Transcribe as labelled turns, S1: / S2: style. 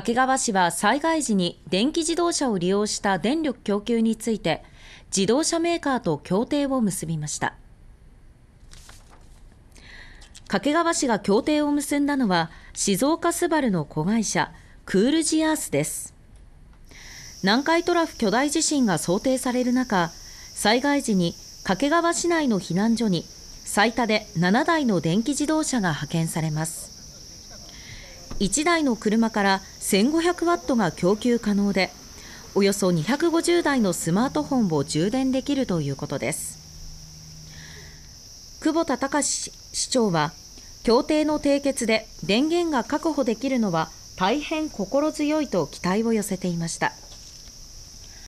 S1: 掛川市は災害時に電気自動車を利用した電力供給について自動車メーカーと協定を結びました掛川市が協定を結んだのは静岡スバルの子会社クールジアースです南海トラフ巨大地震が想定される中災害時に掛川市内の避難所に最多で7台の電気自動車が派遣されます1台の車から1500ワットが供給可能でおよそ250台のスマートフォンを充電できるということです久保田隆市長は協定の締結で電源が確保できるのは大変心強いと期待を寄せていました。